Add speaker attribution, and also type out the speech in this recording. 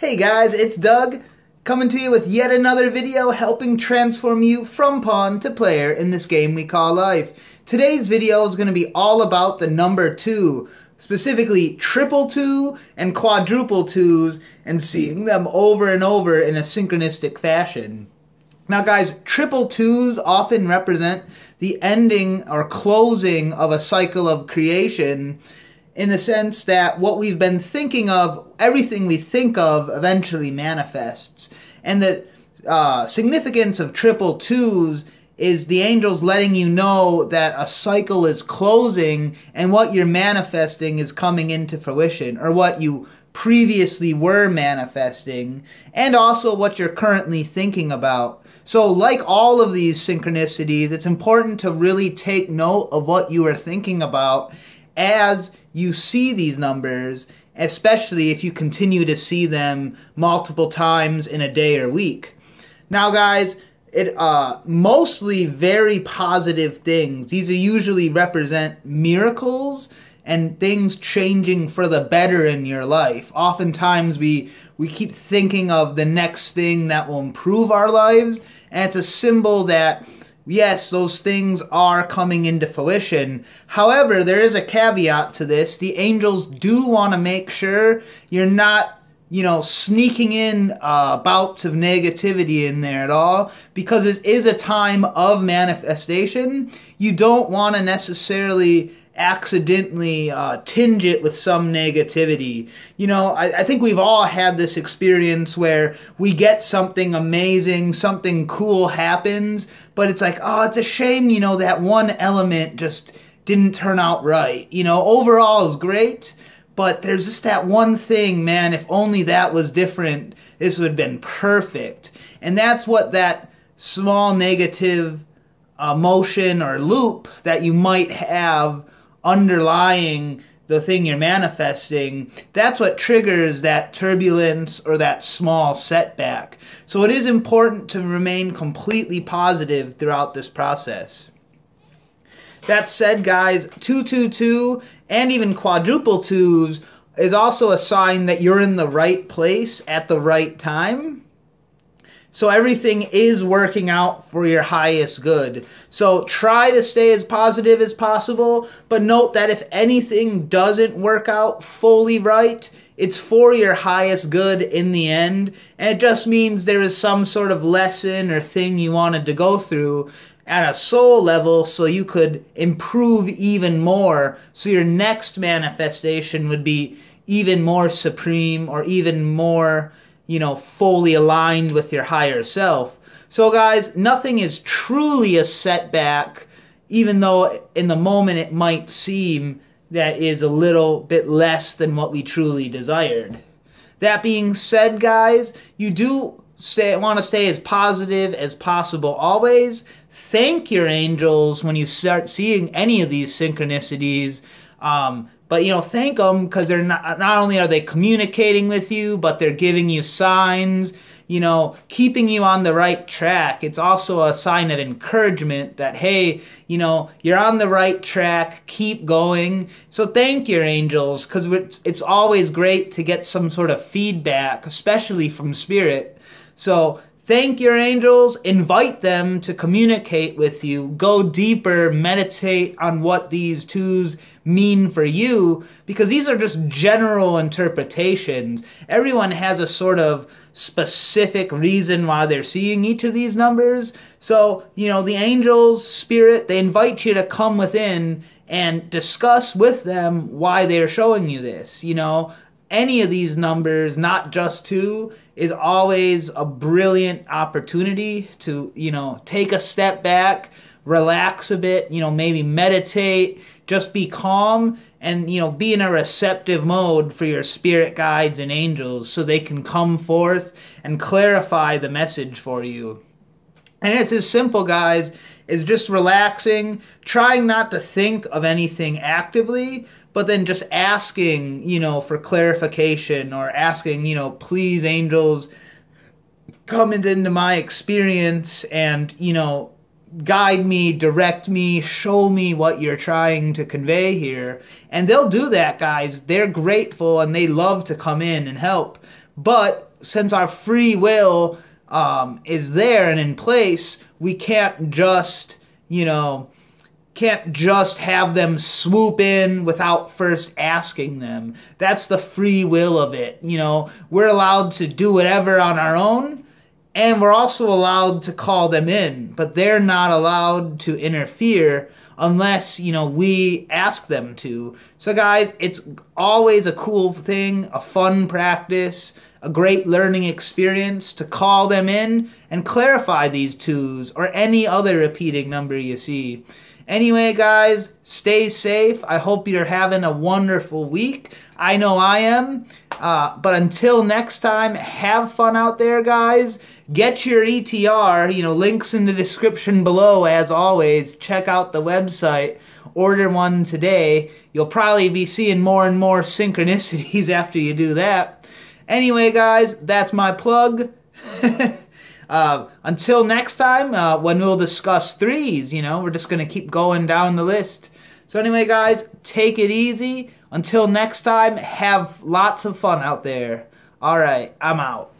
Speaker 1: Hey guys, it's Doug, coming to you with yet another video helping transform you from pawn to player in this game we call life. Today's video is going to be all about the number 2, specifically triple and quadruple 2s, and seeing them over and over in a synchronistic fashion. Now guys, triple twos often represent the ending or closing of a cycle of creation, in the sense that what we've been thinking of, everything we think of, eventually manifests. And the uh, significance of triple twos is the angels letting you know that a cycle is closing and what you're manifesting is coming into fruition, or what you previously were manifesting, and also what you're currently thinking about. So, like all of these synchronicities, it's important to really take note of what you are thinking about as you see these numbers, especially if you continue to see them multiple times in a day or week. Now, guys, it uh, mostly very positive things. These usually represent miracles and things changing for the better in your life. Oftentimes, we we keep thinking of the next thing that will improve our lives, and it's a symbol that yes, those things are coming into fruition. However, there is a caveat to this. The angels do want to make sure you're not you know, sneaking in uh, bouts of negativity in there at all because it is a time of manifestation. You don't want to necessarily accidentally uh, tinge it with some negativity. You know, I, I, think we've all had this experience where we get something amazing, something cool happens, but it's like, oh, it's a shame, you know, that one element just didn't turn out right. You know, overall is great, but there's just that one thing, man, if only that was different, this would have been perfect. And that's what that small negative emotion uh, or loop that you might have underlying the thing you're manifesting, that's what triggers that turbulence or that small setback. So it is important to remain completely positive throughout this process. That said, guys, 222 and even quadruple twos is also a sign that you're in the right place at the right time. So everything is working out for your highest good. So try to stay as positive as possible, but note that if anything doesn't work out fully right, it's for your highest good in the end. And it just means there is some sort of lesson or thing you wanted to go through at a soul level so you could improve even more. So your next manifestation would be even more supreme or even more you know, fully aligned with your higher self. So, guys, nothing is truly a setback, even though in the moment it might seem that is a little bit less than what we truly desired. That being said, guys, you do stay, want to stay as positive as possible always. Thank your angels when you start seeing any of these synchronicities. Um, but you know, thank them because they're not not only are they communicating with you, but they're giving you signs, you know, keeping you on the right track. It's also a sign of encouragement that hey, you know, you're on the right track, keep going. So thank your angels cuz it's it's always great to get some sort of feedback, especially from spirit. So Thank your angels, invite them to communicate with you. Go deeper, meditate on what these twos mean for you, because these are just general interpretations. Everyone has a sort of specific reason why they're seeing each of these numbers. So, you know, the angels, spirit, they invite you to come within and discuss with them why they're showing you this. You know, any of these numbers, not just two, is always a brilliant opportunity to, you know, take a step back, relax a bit, you know, maybe meditate, just be calm and, you know, be in a receptive mode for your spirit guides and angels so they can come forth and clarify the message for you. And it's as simple, guys, as just relaxing, trying not to think of anything actively, but then just asking, you know, for clarification or asking, you know, please, angels, come into my experience and, you know, guide me, direct me, show me what you're trying to convey here. And they'll do that, guys. They're grateful and they love to come in and help. But since our free will um, is there and in place, we can't just, you know, can't just have them swoop in without first asking them. That's the free will of it. You know, we're allowed to do whatever on our own, and we're also allowed to call them in, but they're not allowed to interfere unless, you know, we ask them to. So, guys, it's always a cool thing, a fun practice a great learning experience to call them in and clarify these twos or any other repeating number you see. Anyway, guys, stay safe. I hope you're having a wonderful week. I know I am. Uh, but until next time, have fun out there, guys. Get your ETR. You know, links in the description below, as always. Check out the website. Order one today. You'll probably be seeing more and more synchronicities after you do that. Anyway, guys, that's my plug. Uh, until next time, uh, when we'll discuss threes, you know, we're just going to keep going down the list. So, anyway, guys, take it easy. Until next time, have lots of fun out there. All right, I'm out.